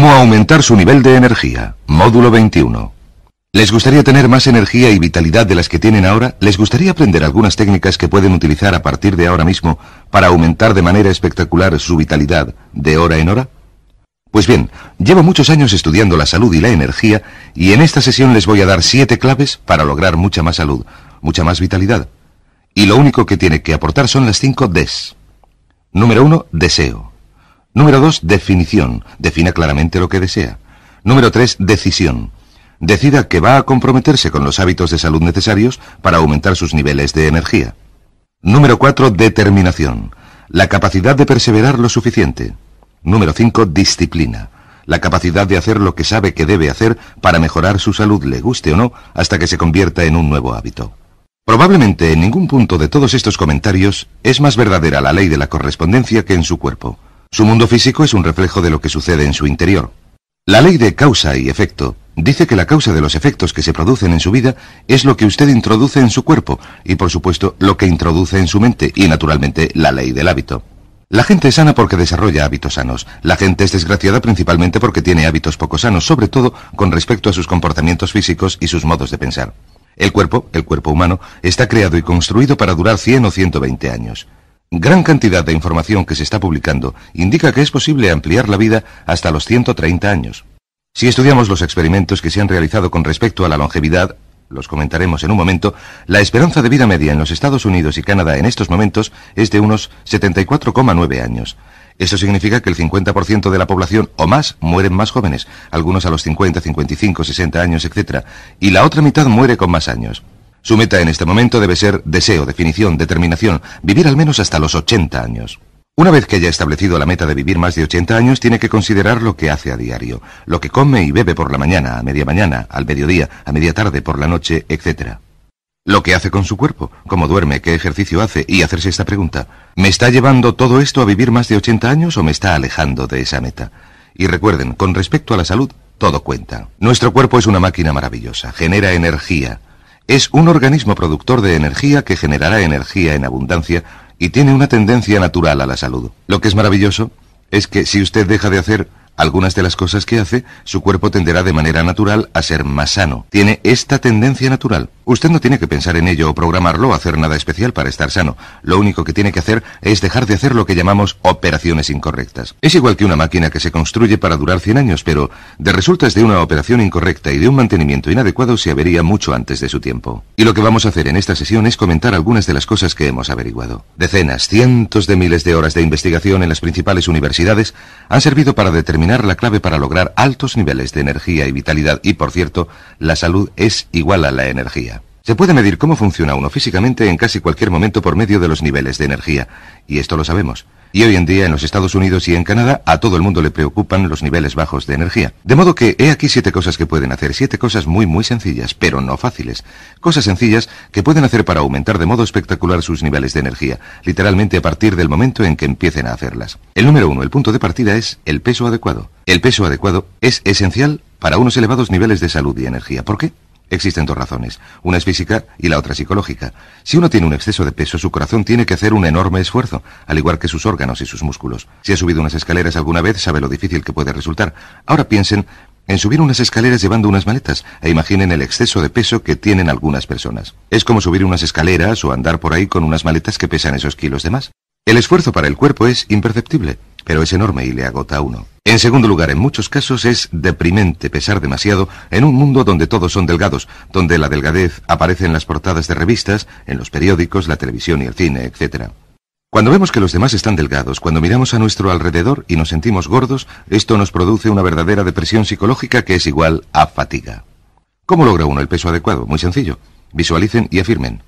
¿Cómo aumentar su nivel de energía? Módulo 21. ¿Les gustaría tener más energía y vitalidad de las que tienen ahora? ¿Les gustaría aprender algunas técnicas que pueden utilizar a partir de ahora mismo para aumentar de manera espectacular su vitalidad de hora en hora? Pues bien, llevo muchos años estudiando la salud y la energía y en esta sesión les voy a dar siete claves para lograr mucha más salud, mucha más vitalidad. Y lo único que tiene que aportar son las cinco Ds. Número uno, deseo. Número 2. Definición. Defina claramente lo que desea. Número 3. Decisión. Decida que va a comprometerse con los hábitos de salud necesarios para aumentar sus niveles de energía. Número 4. Determinación. La capacidad de perseverar lo suficiente. Número 5. Disciplina. La capacidad de hacer lo que sabe que debe hacer para mejorar su salud, le guste o no, hasta que se convierta en un nuevo hábito. Probablemente en ningún punto de todos estos comentarios es más verdadera la ley de la correspondencia que en su cuerpo. Su mundo físico es un reflejo de lo que sucede en su interior. La ley de causa y efecto dice que la causa de los efectos que se producen en su vida es lo que usted introduce en su cuerpo y por supuesto lo que introduce en su mente y naturalmente la ley del hábito. La gente es sana porque desarrolla hábitos sanos. La gente es desgraciada principalmente porque tiene hábitos poco sanos, sobre todo con respecto a sus comportamientos físicos y sus modos de pensar. El cuerpo, el cuerpo humano, está creado y construido para durar 100 o 120 años. Gran cantidad de información que se está publicando indica que es posible ampliar la vida hasta los 130 años. Si estudiamos los experimentos que se han realizado con respecto a la longevidad, los comentaremos en un momento, la esperanza de vida media en los Estados Unidos y Canadá en estos momentos es de unos 74,9 años. Eso significa que el 50% de la población o más mueren más jóvenes, algunos a los 50, 55, 60 años, etc. Y la otra mitad muere con más años. Su meta en este momento debe ser deseo, definición, determinación, vivir al menos hasta los 80 años. Una vez que haya establecido la meta de vivir más de 80 años, tiene que considerar lo que hace a diario, lo que come y bebe por la mañana, a media mañana, al mediodía, a media tarde, por la noche, etc. Lo que hace con su cuerpo, cómo duerme, qué ejercicio hace y hacerse esta pregunta. ¿Me está llevando todo esto a vivir más de 80 años o me está alejando de esa meta? Y recuerden, con respecto a la salud, todo cuenta. Nuestro cuerpo es una máquina maravillosa, genera energía, es un organismo productor de energía que generará energía en abundancia y tiene una tendencia natural a la salud. Lo que es maravilloso es que si usted deja de hacer algunas de las cosas que hace, su cuerpo tenderá de manera natural a ser más sano. Tiene esta tendencia natural. Usted no tiene que pensar en ello o programarlo o hacer nada especial para estar sano. Lo único que tiene que hacer es dejar de hacer lo que llamamos operaciones incorrectas. Es igual que una máquina que se construye para durar 100 años, pero de resultas de una operación incorrecta y de un mantenimiento inadecuado se avería mucho antes de su tiempo. Y lo que vamos a hacer en esta sesión es comentar algunas de las cosas que hemos averiguado. Decenas, cientos de miles de horas de investigación en las principales universidades han servido para determinar la clave para lograr altos niveles de energía y vitalidad y, por cierto, la salud es igual a la energía. Se puede medir cómo funciona uno físicamente en casi cualquier momento por medio de los niveles de energía, y esto lo sabemos. Y hoy en día en los Estados Unidos y en Canadá a todo el mundo le preocupan los niveles bajos de energía. De modo que he aquí siete cosas que pueden hacer, siete cosas muy muy sencillas, pero no fáciles. Cosas sencillas que pueden hacer para aumentar de modo espectacular sus niveles de energía, literalmente a partir del momento en que empiecen a hacerlas. El número uno, el punto de partida es el peso adecuado. El peso adecuado es esencial para unos elevados niveles de salud y energía. ¿Por qué? Existen dos razones, una es física y la otra psicológica. Si uno tiene un exceso de peso, su corazón tiene que hacer un enorme esfuerzo, al igual que sus órganos y sus músculos. Si ha subido unas escaleras alguna vez, sabe lo difícil que puede resultar. Ahora piensen en subir unas escaleras llevando unas maletas e imaginen el exceso de peso que tienen algunas personas. Es como subir unas escaleras o andar por ahí con unas maletas que pesan esos kilos de más. El esfuerzo para el cuerpo es imperceptible, pero es enorme y le agota a uno. En segundo lugar, en muchos casos es deprimente pesar demasiado en un mundo donde todos son delgados, donde la delgadez aparece en las portadas de revistas, en los periódicos, la televisión y el cine, etc. Cuando vemos que los demás están delgados, cuando miramos a nuestro alrededor y nos sentimos gordos, esto nos produce una verdadera depresión psicológica que es igual a fatiga. ¿Cómo logra uno el peso adecuado? Muy sencillo. Visualicen y afirmen.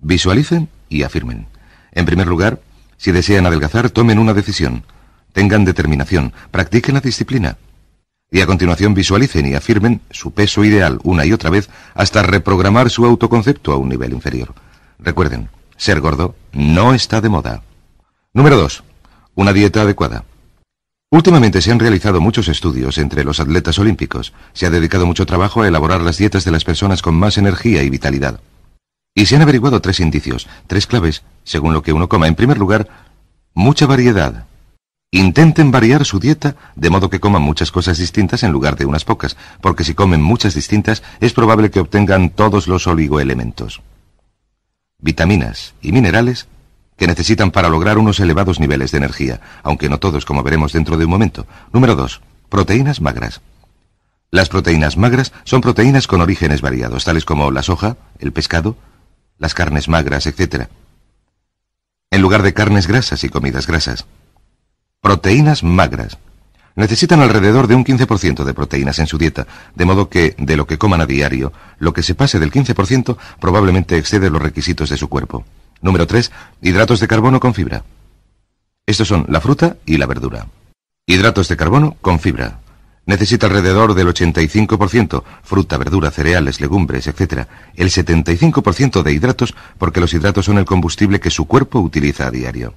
Visualicen y afirmen. En primer lugar, si desean adelgazar, tomen una decisión tengan determinación, practiquen la disciplina. Y a continuación visualicen y afirmen su peso ideal una y otra vez hasta reprogramar su autoconcepto a un nivel inferior. Recuerden, ser gordo no está de moda. Número 2. Una dieta adecuada. Últimamente se han realizado muchos estudios entre los atletas olímpicos. Se ha dedicado mucho trabajo a elaborar las dietas de las personas con más energía y vitalidad. Y se han averiguado tres indicios, tres claves, según lo que uno coma. En primer lugar, mucha variedad, Intenten variar su dieta de modo que coman muchas cosas distintas en lugar de unas pocas, porque si comen muchas distintas es probable que obtengan todos los oligoelementos. Vitaminas y minerales que necesitan para lograr unos elevados niveles de energía, aunque no todos como veremos dentro de un momento. Número 2. Proteínas magras. Las proteínas magras son proteínas con orígenes variados, tales como la soja, el pescado, las carnes magras, etc. En lugar de carnes grasas y comidas grasas. Proteínas magras. Necesitan alrededor de un 15% de proteínas en su dieta, de modo que, de lo que coman a diario, lo que se pase del 15% probablemente excede los requisitos de su cuerpo. Número 3. Hidratos de carbono con fibra. Estos son la fruta y la verdura. Hidratos de carbono con fibra. Necesita alrededor del 85%, fruta, verdura, cereales, legumbres, etc. El 75% de hidratos porque los hidratos son el combustible que su cuerpo utiliza a diario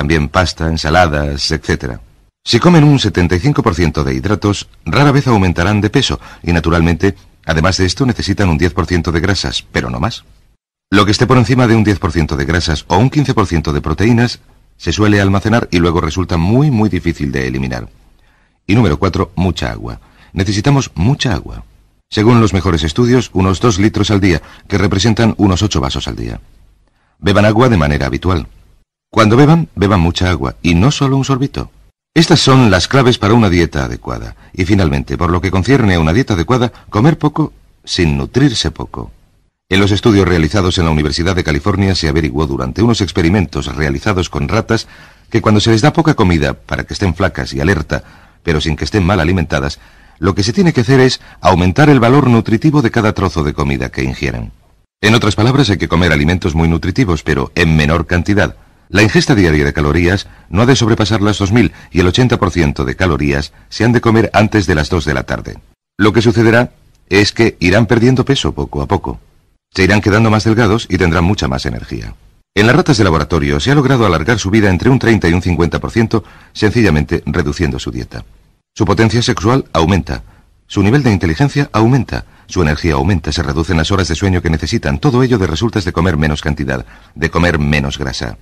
también pasta, ensaladas, etc. Si comen un 75% de hidratos, rara vez aumentarán de peso y, naturalmente, además de esto, necesitan un 10% de grasas, pero no más. Lo que esté por encima de un 10% de grasas o un 15% de proteínas se suele almacenar y luego resulta muy, muy difícil de eliminar. Y número 4, mucha agua. Necesitamos mucha agua. Según los mejores estudios, unos 2 litros al día, que representan unos 8 vasos al día. Beban agua de manera habitual. Cuando beban, beban mucha agua y no solo un sorbito. Estas son las claves para una dieta adecuada. Y finalmente, por lo que concierne a una dieta adecuada, comer poco sin nutrirse poco. En los estudios realizados en la Universidad de California se averiguó durante unos experimentos realizados con ratas que cuando se les da poca comida para que estén flacas y alerta, pero sin que estén mal alimentadas, lo que se tiene que hacer es aumentar el valor nutritivo de cada trozo de comida que ingieren. En otras palabras, hay que comer alimentos muy nutritivos, pero en menor cantidad, la ingesta diaria de calorías no ha de sobrepasar las 2.000 y el 80% de calorías se han de comer antes de las 2 de la tarde. Lo que sucederá es que irán perdiendo peso poco a poco. Se irán quedando más delgados y tendrán mucha más energía. En las ratas de laboratorio se ha logrado alargar su vida entre un 30 y un 50% sencillamente reduciendo su dieta. Su potencia sexual aumenta, su nivel de inteligencia aumenta, su energía aumenta, se reducen las horas de sueño que necesitan, todo ello de resultas de comer menos cantidad, de comer menos grasa.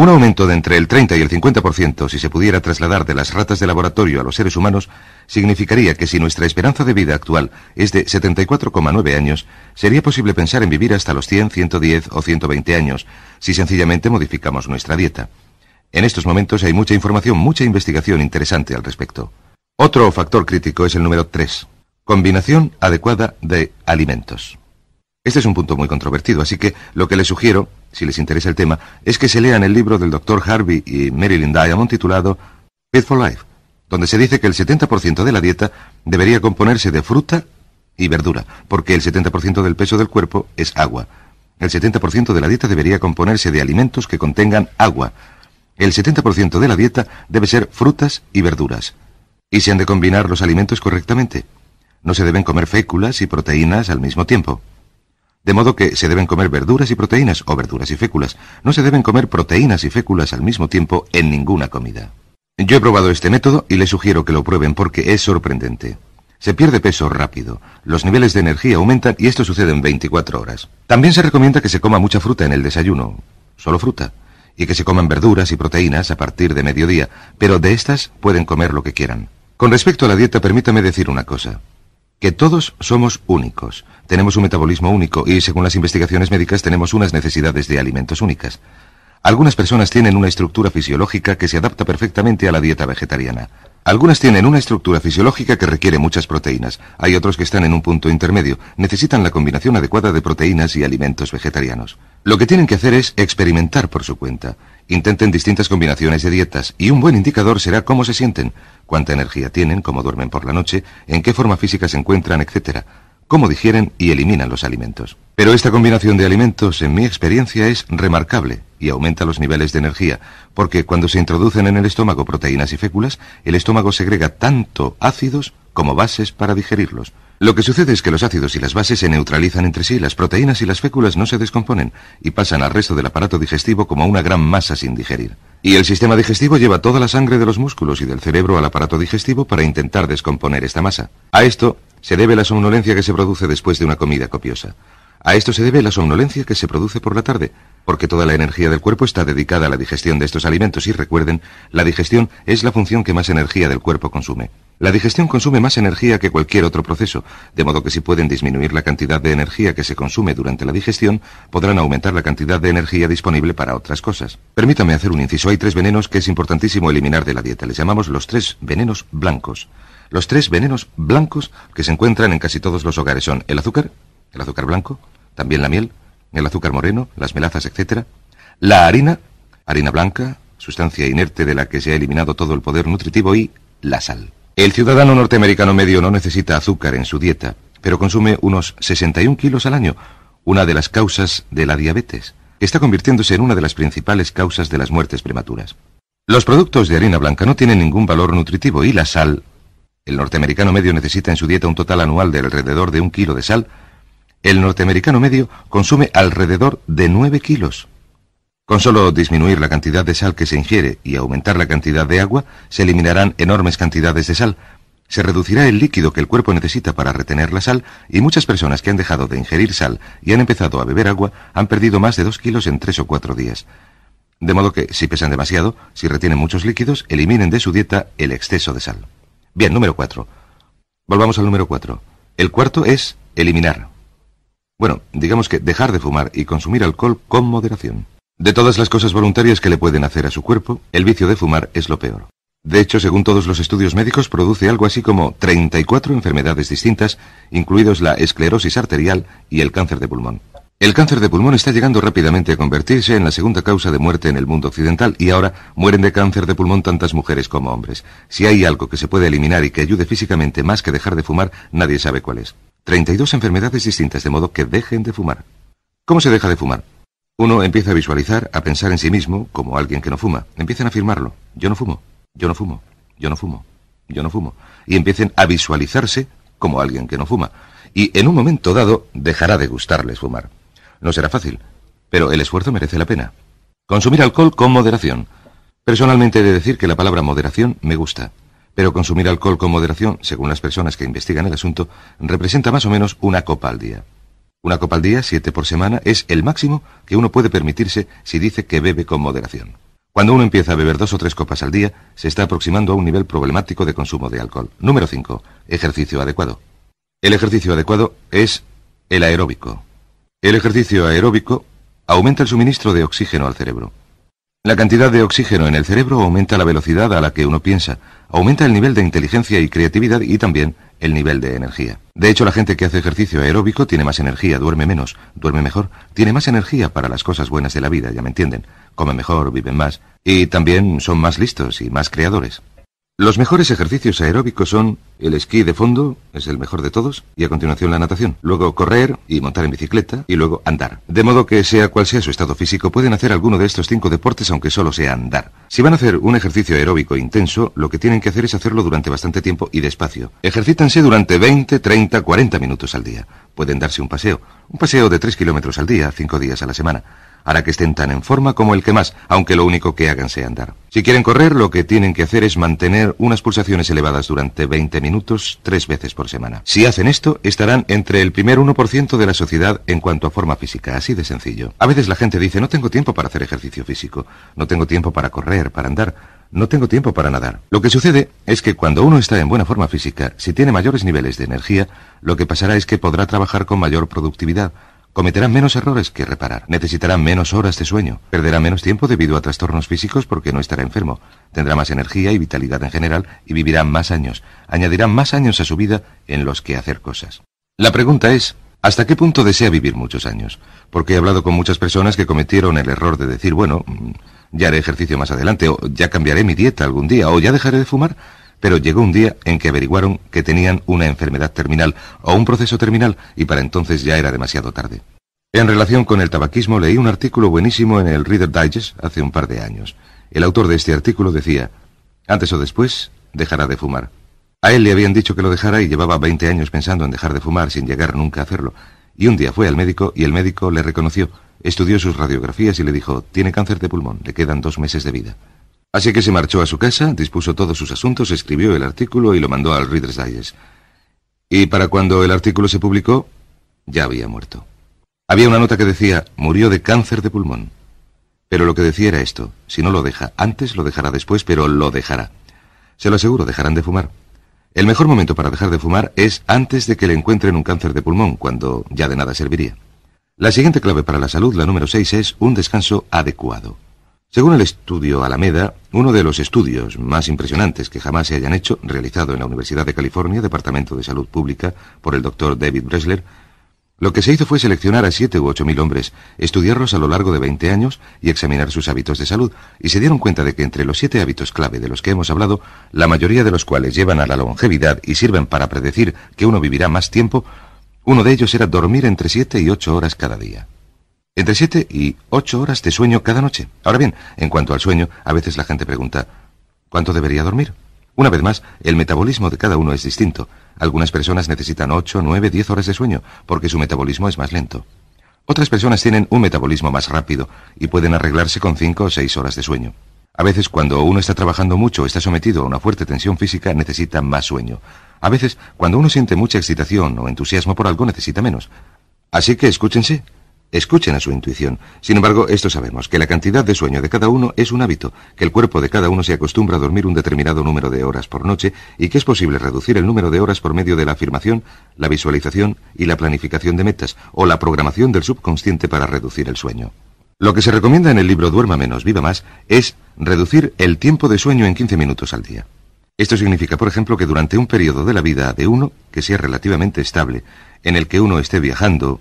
Un aumento de entre el 30 y el 50% si se pudiera trasladar de las ratas de laboratorio a los seres humanos significaría que si nuestra esperanza de vida actual es de 74,9 años, sería posible pensar en vivir hasta los 100, 110 o 120 años si sencillamente modificamos nuestra dieta. En estos momentos hay mucha información, mucha investigación interesante al respecto. Otro factor crítico es el número 3, combinación adecuada de alimentos. Este es un punto muy controvertido, así que lo que le sugiero si les interesa el tema, es que se lean el libro del Dr. Harvey y Marilyn Diamond titulado Fit for Life, donde se dice que el 70% de la dieta debería componerse de fruta y verdura, porque el 70% del peso del cuerpo es agua. El 70% de la dieta debería componerse de alimentos que contengan agua. El 70% de la dieta debe ser frutas y verduras. Y se han de combinar los alimentos correctamente. No se deben comer féculas y proteínas al mismo tiempo. De modo que se deben comer verduras y proteínas o verduras y féculas. No se deben comer proteínas y féculas al mismo tiempo en ninguna comida. Yo he probado este método y les sugiero que lo prueben porque es sorprendente. Se pierde peso rápido, los niveles de energía aumentan y esto sucede en 24 horas. También se recomienda que se coma mucha fruta en el desayuno, solo fruta, y que se coman verduras y proteínas a partir de mediodía, pero de estas pueden comer lo que quieran. Con respecto a la dieta, permítame decir una cosa que todos somos únicos, tenemos un metabolismo único y según las investigaciones médicas tenemos unas necesidades de alimentos únicas. Algunas personas tienen una estructura fisiológica que se adapta perfectamente a la dieta vegetariana. Algunas tienen una estructura fisiológica que requiere muchas proteínas. Hay otros que están en un punto intermedio. Necesitan la combinación adecuada de proteínas y alimentos vegetarianos. Lo que tienen que hacer es experimentar por su cuenta. Intenten distintas combinaciones de dietas y un buen indicador será cómo se sienten, cuánta energía tienen, cómo duermen por la noche, en qué forma física se encuentran, etc cómo digieren y eliminan los alimentos. Pero esta combinación de alimentos, en mi experiencia, es remarcable y aumenta los niveles de energía, porque cuando se introducen en el estómago proteínas y féculas, el estómago segrega tanto ácidos como bases para digerirlos. Lo que sucede es que los ácidos y las bases se neutralizan entre sí, las proteínas y las féculas no se descomponen y pasan al resto del aparato digestivo como una gran masa sin digerir. Y el sistema digestivo lleva toda la sangre de los músculos y del cerebro al aparato digestivo para intentar descomponer esta masa. A esto se debe la somnolencia que se produce después de una comida copiosa. A esto se debe la somnolencia que se produce por la tarde, porque toda la energía del cuerpo está dedicada a la digestión de estos alimentos y recuerden, la digestión es la función que más energía del cuerpo consume. La digestión consume más energía que cualquier otro proceso, de modo que si pueden disminuir la cantidad de energía que se consume durante la digestión, podrán aumentar la cantidad de energía disponible para otras cosas. Permítame hacer un inciso, hay tres venenos que es importantísimo eliminar de la dieta, les llamamos los tres venenos blancos. Los tres venenos blancos que se encuentran en casi todos los hogares son el azúcar, el azúcar blanco, también la miel, el azúcar moreno, las melazas, etc. La harina, harina blanca, sustancia inerte de la que se ha eliminado todo el poder nutritivo, y la sal. El ciudadano norteamericano medio no necesita azúcar en su dieta, pero consume unos 61 kilos al año, una de las causas de la diabetes, que está convirtiéndose en una de las principales causas de las muertes prematuras. Los productos de harina blanca no tienen ningún valor nutritivo y la sal el norteamericano medio necesita en su dieta un total anual de alrededor de un kilo de sal, el norteamericano medio consume alrededor de 9 kilos. Con solo disminuir la cantidad de sal que se ingiere y aumentar la cantidad de agua, se eliminarán enormes cantidades de sal, se reducirá el líquido que el cuerpo necesita para retener la sal y muchas personas que han dejado de ingerir sal y han empezado a beber agua han perdido más de dos kilos en tres o cuatro días. De modo que, si pesan demasiado, si retienen muchos líquidos, eliminen de su dieta el exceso de sal. Bien, número 4. Volvamos al número 4. El cuarto es eliminar. Bueno, digamos que dejar de fumar y consumir alcohol con moderación. De todas las cosas voluntarias que le pueden hacer a su cuerpo, el vicio de fumar es lo peor. De hecho, según todos los estudios médicos, produce algo así como 34 enfermedades distintas, incluidos la esclerosis arterial y el cáncer de pulmón. El cáncer de pulmón está llegando rápidamente a convertirse en la segunda causa de muerte en el mundo occidental y ahora mueren de cáncer de pulmón tantas mujeres como hombres. Si hay algo que se puede eliminar y que ayude físicamente más que dejar de fumar, nadie sabe cuál es. 32 enfermedades distintas de modo que dejen de fumar. ¿Cómo se deja de fumar? Uno empieza a visualizar, a pensar en sí mismo como alguien que no fuma. Empiecen a afirmarlo. Yo no fumo, yo no fumo, yo no fumo, yo no fumo. Y empiecen a visualizarse como alguien que no fuma. Y en un momento dado dejará de gustarles fumar. No será fácil, pero el esfuerzo merece la pena. Consumir alcohol con moderación. Personalmente he de decir que la palabra moderación me gusta, pero consumir alcohol con moderación, según las personas que investigan el asunto, representa más o menos una copa al día. Una copa al día, siete por semana, es el máximo que uno puede permitirse si dice que bebe con moderación. Cuando uno empieza a beber dos o tres copas al día, se está aproximando a un nivel problemático de consumo de alcohol. Número 5. Ejercicio adecuado. El ejercicio adecuado es el aeróbico. El ejercicio aeróbico aumenta el suministro de oxígeno al cerebro. La cantidad de oxígeno en el cerebro aumenta la velocidad a la que uno piensa, aumenta el nivel de inteligencia y creatividad y también el nivel de energía. De hecho, la gente que hace ejercicio aeróbico tiene más energía, duerme menos, duerme mejor, tiene más energía para las cosas buenas de la vida, ya me entienden, come mejor, viven más y también son más listos y más creadores. Los mejores ejercicios aeróbicos son el esquí de fondo, es el mejor de todos, y a continuación la natación, luego correr y montar en bicicleta y luego andar. De modo que sea cual sea su estado físico, pueden hacer alguno de estos cinco deportes aunque solo sea andar. Si van a hacer un ejercicio aeróbico intenso, lo que tienen que hacer es hacerlo durante bastante tiempo y despacio. Ejercítanse durante 20, 30, 40 minutos al día. Pueden darse un paseo, un paseo de 3 kilómetros al día, 5 días a la semana hará que estén tan en forma como el que más, aunque lo único que hagan sea andar. Si quieren correr, lo que tienen que hacer es mantener unas pulsaciones elevadas durante 20 minutos tres veces por semana. Si hacen esto, estarán entre el primer 1% de la sociedad en cuanto a forma física, así de sencillo. A veces la gente dice, no tengo tiempo para hacer ejercicio físico, no tengo tiempo para correr, para andar. No tengo tiempo para nadar. Lo que sucede es que cuando uno está en buena forma física, si tiene mayores niveles de energía, lo que pasará es que podrá trabajar con mayor productividad, Cometerán menos errores que reparar, Necesitarán menos horas de sueño, perderá menos tiempo debido a trastornos físicos porque no estará enfermo, tendrá más energía y vitalidad en general y vivirá más años, Añadirán más años a su vida en los que hacer cosas. La pregunta es, ¿hasta qué punto desea vivir muchos años? Porque he hablado con muchas personas que cometieron el error de decir, bueno, mm, ya haré ejercicio más adelante, o ya cambiaré mi dieta algún día, o ya dejaré de fumar, pero llegó un día en que averiguaron que tenían una enfermedad terminal o un proceso terminal y para entonces ya era demasiado tarde. En relación con el tabaquismo leí un artículo buenísimo en el Reader Digest hace un par de años. El autor de este artículo decía, antes o después dejará de fumar. A él le habían dicho que lo dejara y llevaba 20 años pensando en dejar de fumar sin llegar nunca a hacerlo. Y un día fue al médico y el médico le reconoció, estudió sus radiografías y le dijo, tiene cáncer de pulmón, le quedan dos meses de vida. Así que se marchó a su casa, dispuso todos sus asuntos, escribió el artículo y lo mandó al Reader's Digest. Y para cuando el artículo se publicó, ya había muerto. Había una nota que decía, murió de cáncer de pulmón. Pero lo que decía era esto, si no lo deja antes, lo dejará después, pero lo dejará. Se lo aseguro, dejarán de fumar. El mejor momento para dejar de fumar es antes de que le encuentren un cáncer de pulmón, cuando ya de nada serviría. La siguiente clave para la salud, la número 6, es un descanso adecuado. Según el estudio Alameda, uno de los estudios más impresionantes que jamás se hayan hecho, realizado en la Universidad de California, Departamento de Salud Pública, por el doctor David Bresler, lo que se hizo fue seleccionar a siete u ocho mil hombres, estudiarlos a lo largo de 20 años y examinar sus hábitos de salud, y se dieron cuenta de que entre los siete hábitos clave de los que hemos hablado, la mayoría de los cuales llevan a la longevidad y sirven para predecir que uno vivirá más tiempo, uno de ellos era dormir entre siete y ocho horas cada día. Entre 7 y 8 horas de sueño cada noche. Ahora bien, en cuanto al sueño, a veces la gente pregunta, ¿cuánto debería dormir? Una vez más, el metabolismo de cada uno es distinto. Algunas personas necesitan 8, 9, 10 horas de sueño, porque su metabolismo es más lento. Otras personas tienen un metabolismo más rápido y pueden arreglarse con 5 o 6 horas de sueño. A veces cuando uno está trabajando mucho o está sometido a una fuerte tensión física necesita más sueño. A veces cuando uno siente mucha excitación o entusiasmo por algo necesita menos. Así que escúchense, Escuchen a su intuición. Sin embargo, esto sabemos, que la cantidad de sueño de cada uno es un hábito, que el cuerpo de cada uno se acostumbra a dormir un determinado número de horas por noche y que es posible reducir el número de horas por medio de la afirmación, la visualización y la planificación de metas, o la programación del subconsciente para reducir el sueño. Lo que se recomienda en el libro Duerma menos, viva más es reducir el tiempo de sueño en 15 minutos al día. Esto significa, por ejemplo, que durante un periodo de la vida de uno, que sea relativamente estable, en el que uno esté viajando,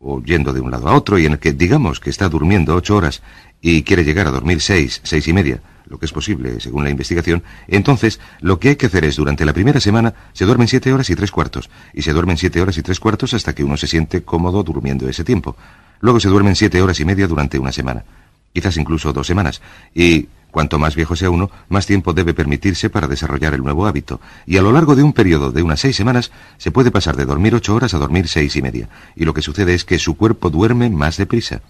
o yendo de un lado a otro y en el que digamos que está durmiendo ocho horas y quiere llegar a dormir seis, seis y media, lo que es posible según la investigación, entonces lo que hay que hacer es durante la primera semana se duermen siete horas y tres cuartos y se duermen siete horas y tres cuartos hasta que uno se siente cómodo durmiendo ese tiempo. Luego se duermen siete horas y media durante una semana, quizás incluso dos semanas y Cuanto más viejo sea uno, más tiempo debe permitirse para desarrollar el nuevo hábito, y a lo largo de un periodo de unas seis semanas se puede pasar de dormir ocho horas a dormir seis y media, y lo que sucede es que su cuerpo duerme más deprisa.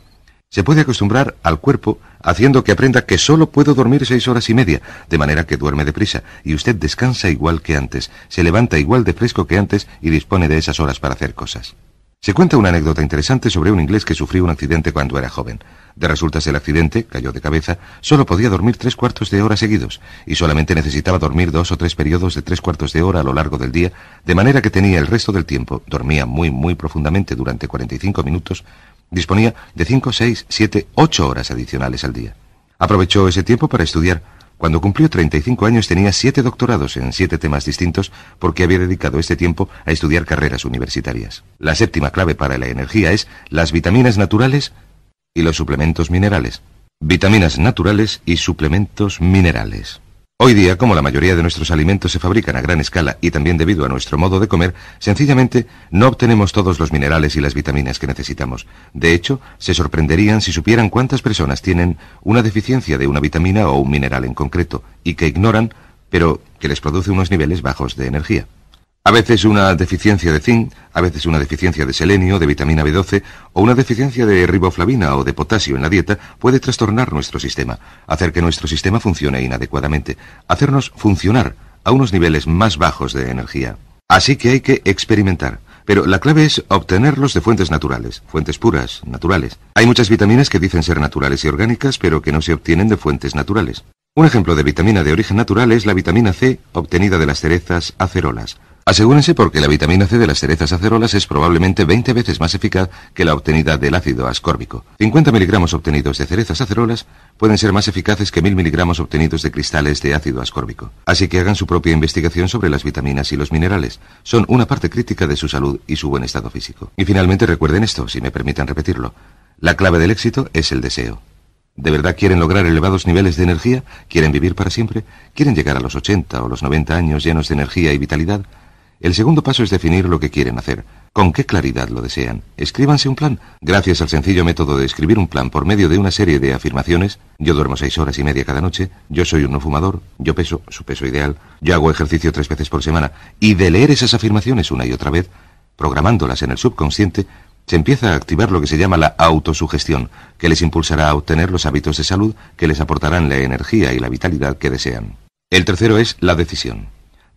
Se puede acostumbrar al cuerpo haciendo que aprenda que solo puedo dormir seis horas y media, de manera que duerme deprisa, y usted descansa igual que antes, se levanta igual de fresco que antes y dispone de esas horas para hacer cosas. Se cuenta una anécdota interesante sobre un inglés que sufrió un accidente cuando era joven. De resultas del accidente, cayó de cabeza, solo podía dormir tres cuartos de hora seguidos y solamente necesitaba dormir dos o tres periodos de tres cuartos de hora a lo largo del día, de manera que tenía el resto del tiempo, dormía muy, muy profundamente durante 45 minutos, disponía de cinco, seis, siete, ocho horas adicionales al día. Aprovechó ese tiempo para estudiar, cuando cumplió 35 años tenía siete doctorados en siete temas distintos porque había dedicado este tiempo a estudiar carreras universitarias. La séptima clave para la energía es las vitaminas naturales y los suplementos minerales. Vitaminas naturales y suplementos minerales. Hoy día, como la mayoría de nuestros alimentos se fabrican a gran escala y también debido a nuestro modo de comer, sencillamente no obtenemos todos los minerales y las vitaminas que necesitamos. De hecho, se sorprenderían si supieran cuántas personas tienen una deficiencia de una vitamina o un mineral en concreto y que ignoran, pero que les produce unos niveles bajos de energía. A veces una deficiencia de zinc, a veces una deficiencia de selenio, de vitamina B12 o una deficiencia de riboflavina o de potasio en la dieta puede trastornar nuestro sistema, hacer que nuestro sistema funcione inadecuadamente, hacernos funcionar a unos niveles más bajos de energía. Así que hay que experimentar. Pero la clave es obtenerlos de fuentes naturales, fuentes puras, naturales. Hay muchas vitaminas que dicen ser naturales y orgánicas, pero que no se obtienen de fuentes naturales. Un ejemplo de vitamina de origen natural es la vitamina C, obtenida de las cerezas acerolas. Asegúrense porque la vitamina C de las cerezas acerolas es probablemente 20 veces más eficaz que la obtenida del ácido ascórbico. 50 miligramos obtenidos de cerezas acerolas pueden ser más eficaces que 1000 miligramos obtenidos de cristales de ácido ascórbico. Así que hagan su propia investigación sobre las vitaminas y los minerales. Son una parte crítica de su salud y su buen estado físico. Y finalmente recuerden esto, si me permiten repetirlo. La clave del éxito es el deseo. ¿De verdad quieren lograr elevados niveles de energía? ¿Quieren vivir para siempre? ¿Quieren llegar a los 80 o los 90 años llenos de energía y vitalidad? El segundo paso es definir lo que quieren hacer, con qué claridad lo desean. Escríbanse un plan. Gracias al sencillo método de escribir un plan por medio de una serie de afirmaciones, yo duermo seis horas y media cada noche, yo soy un no fumador, yo peso, su peso ideal, yo hago ejercicio tres veces por semana, y de leer esas afirmaciones una y otra vez, programándolas en el subconsciente, se empieza a activar lo que se llama la autosugestión, que les impulsará a obtener los hábitos de salud que les aportarán la energía y la vitalidad que desean. El tercero es la decisión.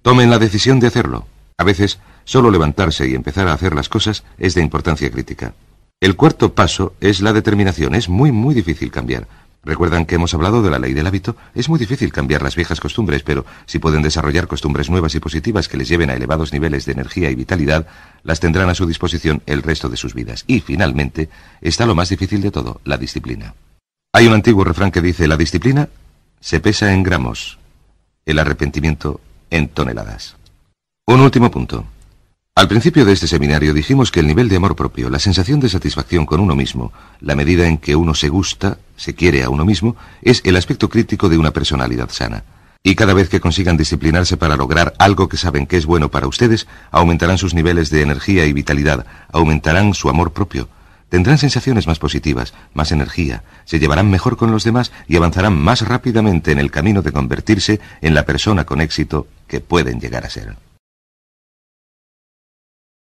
Tomen la decisión de hacerlo. A veces, solo levantarse y empezar a hacer las cosas es de importancia crítica. El cuarto paso es la determinación. Es muy, muy difícil cambiar. Recuerdan que hemos hablado de la ley del hábito. Es muy difícil cambiar las viejas costumbres, pero si pueden desarrollar costumbres nuevas y positivas que les lleven a elevados niveles de energía y vitalidad, las tendrán a su disposición el resto de sus vidas. Y finalmente, está lo más difícil de todo, la disciplina. Hay un antiguo refrán que dice, la disciplina se pesa en gramos, el arrepentimiento en toneladas. Un último punto. Al principio de este seminario dijimos que el nivel de amor propio, la sensación de satisfacción con uno mismo, la medida en que uno se gusta, se quiere a uno mismo, es el aspecto crítico de una personalidad sana. Y cada vez que consigan disciplinarse para lograr algo que saben que es bueno para ustedes, aumentarán sus niveles de energía y vitalidad, aumentarán su amor propio, tendrán sensaciones más positivas, más energía, se llevarán mejor con los demás y avanzarán más rápidamente en el camino de convertirse en la persona con éxito que pueden llegar a ser.